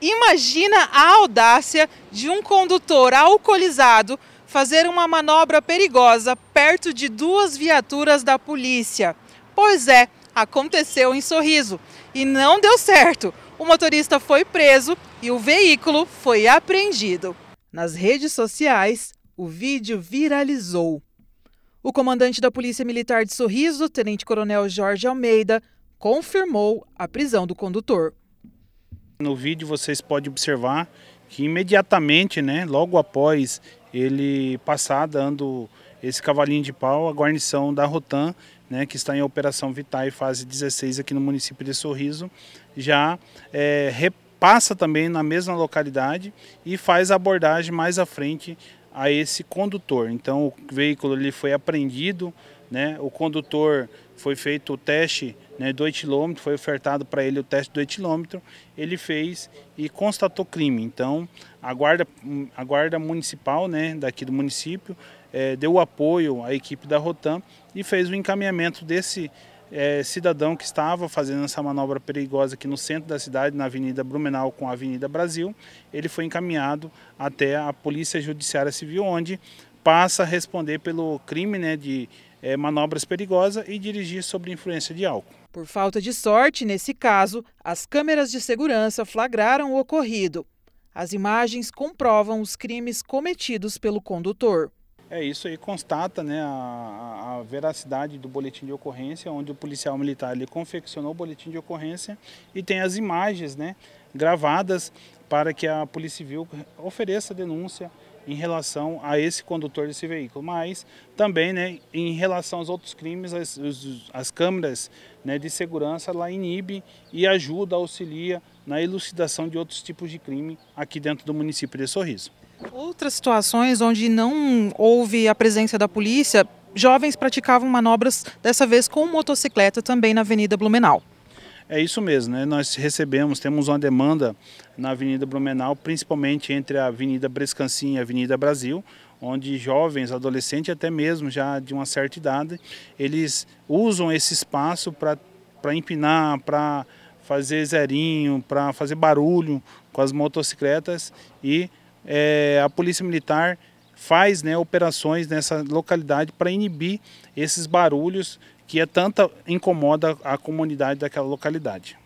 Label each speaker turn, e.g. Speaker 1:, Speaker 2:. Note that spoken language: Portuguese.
Speaker 1: Imagina a audácia de um condutor alcoolizado fazer uma manobra perigosa perto de duas viaturas da polícia. Pois é, aconteceu em Sorriso e não deu certo. O motorista foi preso e o veículo foi apreendido. Nas redes sociais, o vídeo viralizou. O comandante da Polícia Militar de Sorriso, Tenente
Speaker 2: Coronel Jorge Almeida, confirmou a prisão do condutor. No vídeo vocês podem observar que imediatamente, né, logo após ele passar dando esse cavalinho de pau, a guarnição da Rotan, né, que está em operação Vitae fase 16 aqui no município de Sorriso, já é, repassa também na mesma localidade e faz a abordagem mais à frente a esse condutor. Então o veículo ele foi apreendido né? O condutor foi feito o teste né, do etilômetro, foi ofertado para ele o teste do etilômetro, ele fez e constatou crime. Então, a guarda, a guarda municipal né, daqui do município é, deu apoio à equipe da Rotam e fez o encaminhamento desse é, cidadão que estava fazendo essa manobra perigosa aqui no centro da cidade, na Avenida Blumenau com a Avenida Brasil. Ele foi encaminhado até a Polícia Judiciária Civil, onde passa a responder pelo crime né, de é, manobras perigosas e dirigir sob influência de álcool. Por falta de sorte, nesse caso, as câmeras de segurança
Speaker 1: flagraram o ocorrido. As imagens comprovam os crimes cometidos pelo
Speaker 2: condutor. É isso aí, constata né, a, a, veracidade do boletim de ocorrência, onde o policial militar ele confeccionou o boletim de ocorrência e tem as imagens né, gravadas para que a Polícia Civil ofereça denúncia em relação a esse condutor desse veículo, mas também né, em relação aos outros crimes, as, as câmeras né, de segurança lá inibem e ajuda, auxilia na elucidação de outros tipos de crime aqui dentro do município de Sorriso. Outras situações onde
Speaker 1: não houve a presença da polícia, jovens praticavam manobras, dessa vez com motocicleta, também na Avenida Blumenau.
Speaker 2: É isso mesmo, né? nós recebemos, temos uma demanda na Avenida Blumenau, principalmente entre a Avenida Brescancin e a Avenida Brasil, onde jovens, adolescentes, até mesmo já de uma certa idade, eles usam esse espaço para empinar, para fazer zerinho, para fazer barulho com as motocicletas e é, a Polícia Militar faz né, operações nessa localidade para inibir esses barulhos que é tanta incomoda a comunidade daquela localidade.